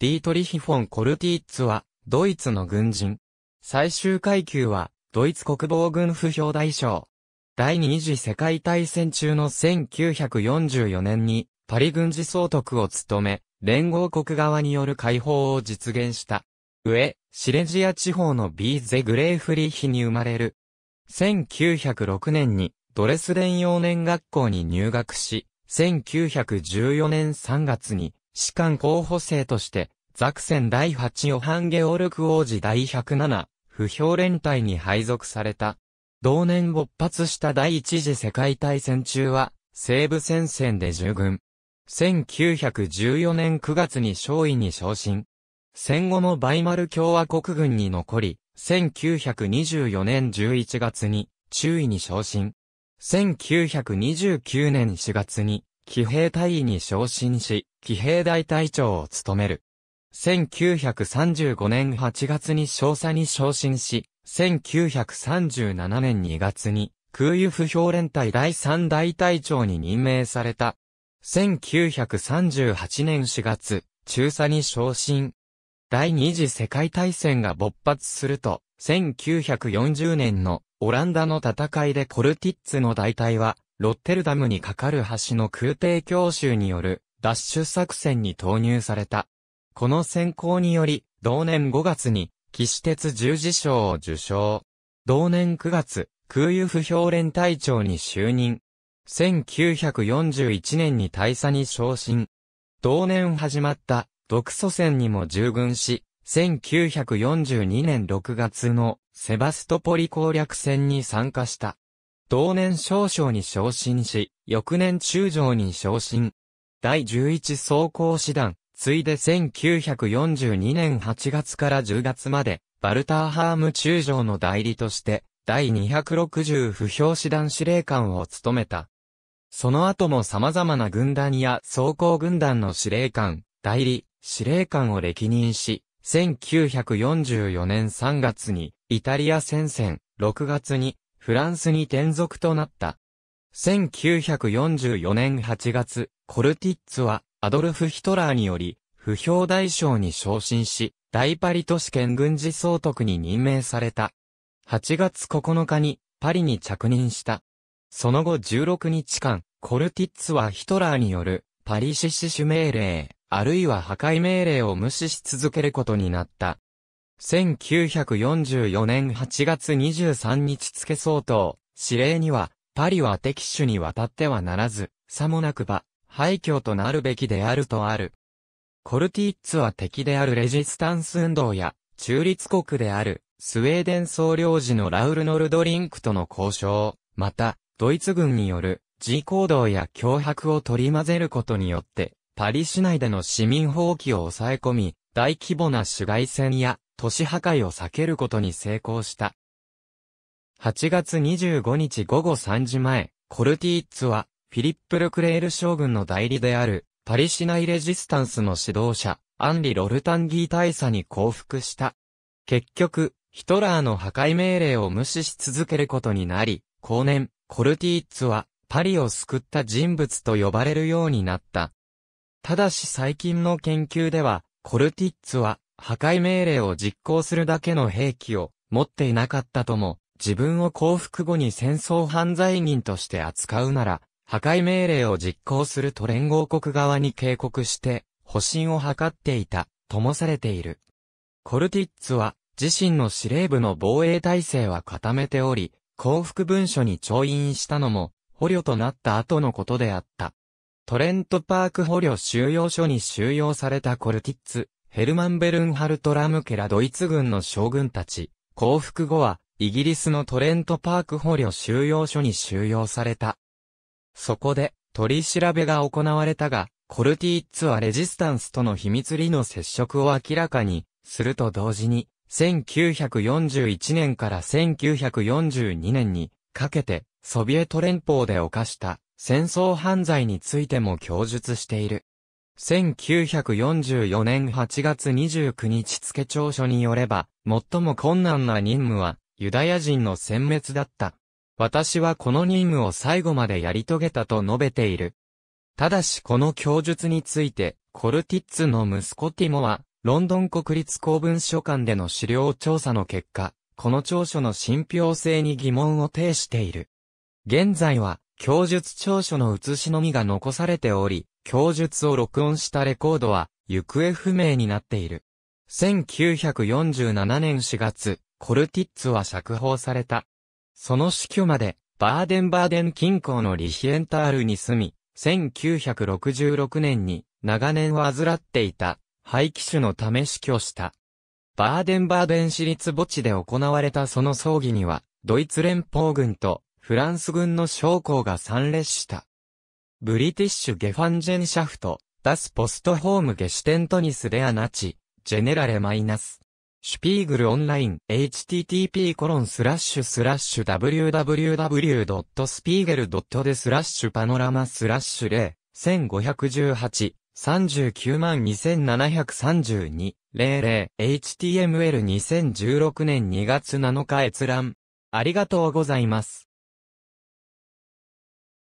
ディートリヒ・フォン・コルティッツは、ドイツの軍人。最終階級は、ドイツ国防軍不評大将。第二次世界大戦中の1944年に、パリ軍事総督を務め、連合国側による解放を実現した。上、シレジア地方のビーゼ・グレーフリーヒに生まれる。1906年に、ドレスデン幼年学校に入学し、1914年3月に、士官候補生として、ザクセン第8ヨハンゲオルク王子第107、不評連隊に配属された。同年勃発した第一次世界大戦中は、西部戦線で従軍。1914年9月に勝尉に昇進。戦後のバイマル共和国軍に残り、1924年11月に、中尉に昇進。1929年4月に、騎兵隊員に昇進し、騎兵大隊長を務める。1935年8月に少佐に昇進し、1937年2月に空輸不評連隊第3大隊長に任命された。1938年4月、中佐に昇進。第二次世界大戦が勃発すると、1940年のオランダの戦いでコルティッツの大隊はロッテルダムに架かる橋の空挺強襲による奪取作戦に投入された。この選考により、同年5月に、騎士鉄十字章を受賞。同年9月、空輸不評連隊長に就任。1941年に大佐に昇進。同年始まった、独祖戦にも従軍し、1942年6月のセバストポリ攻略戦に参加した。同年少将に昇進し、翌年中将に昇進。第11装甲師団、ついで1942年8月から10月まで、バルターハーム中将の代理として、第260不評師団司令官を務めた。その後も様々な軍団や装甲軍団の司令官、代理、司令官を歴任し、1944年3月にイタリア戦線、6月にフランスに転属となった。1944年8月、コルティッツはアドルフ・ヒトラーにより、不評大将に昇進し、大パリ都市圏軍事総督に任命された。8月9日にパリに着任した。その後16日間、コルティッツはヒトラーによるパリシ死守命令、あるいは破壊命令を無視し続けることになった。1944年8月23日付相当、指令には、パリは敵手に渡ってはならず、さもなくば、廃墟となるべきであるとある。コルティッツは敵であるレジスタンス運動や、中立国である、スウェーデン総領事のラウル・ノルドリンクとの交渉、また、ドイツ軍による、自行動や脅迫を取り混ぜることによって、パリ市内での市民放棄を抑え込み、大規模な市街戦や都市破壊を避けることに成功した。8月25日午後3時前、コルティッツは、フィリップ・ルクレール将軍の代理である、パリ市内レジスタンスの指導者、アンリ・ロルタンギー大佐に降伏した。結局、ヒトラーの破壊命令を無視し続けることになり、後年、コルティッツは、パリを救った人物と呼ばれるようになった。ただし最近の研究では、コルティッツは、破壊命令を実行するだけの兵器を持っていなかったとも、自分を降伏後に戦争犯罪人として扱うなら、破壊命令を実行すると連合国側に警告して、保身を図っていた、ともされている。コルティッツは、自身の司令部の防衛体制は固めており、降伏文書に調印したのも、捕虜となった後のことであった。トレントパーク捕虜収容所に収容されたコルティッツヘルマン・ベルンハルト・ラムケラドイツ軍の将軍たち、降伏後は、イギリスのトレントパーク捕虜収容所に収容された。そこで、取り調べが行われたが、コルティッツはレジスタンスとの秘密裏の接触を明らかに、すると同時に、1941年から1942年にかけて、ソビエト連邦で犯した戦争犯罪についても供述している。1944年8月29日付調書によれば、最も困難な任務は、ユダヤ人の殲滅だった。私はこの任務を最後までやり遂げたと述べている。ただしこの供述について、コルティッツの息子ティモは、ロンドン国立公文書館での資料調査の結果、この調書の信憑性に疑問を呈している。現在は、供述調書の写しのみが残されており、供述を録音したレコードは、行方不明になっている。1947年4月、コルティッツは釈放された。その死去まで、バーデンバーデン近郊のリヒエンタールに住み、1966年に長年患っていた廃棄種のため死去した。バーデンバーデン市立墓地で行われたその葬儀には、ドイツ連邦軍とフランス軍の将校が参列した。ブリティッシュ・ゲファンジェンシャフト、ダス・ポストホーム・ゲシュテントニス・レア・ナチ、ジェネラレ・マイナス。シュピーグルオンライン http コロンスラッシュスラッシュ www.spiegel.de スラッシュパノラマスラッシュ0 1518 392,732,00,html2016 年2月7日閲覧。ありがとうございます。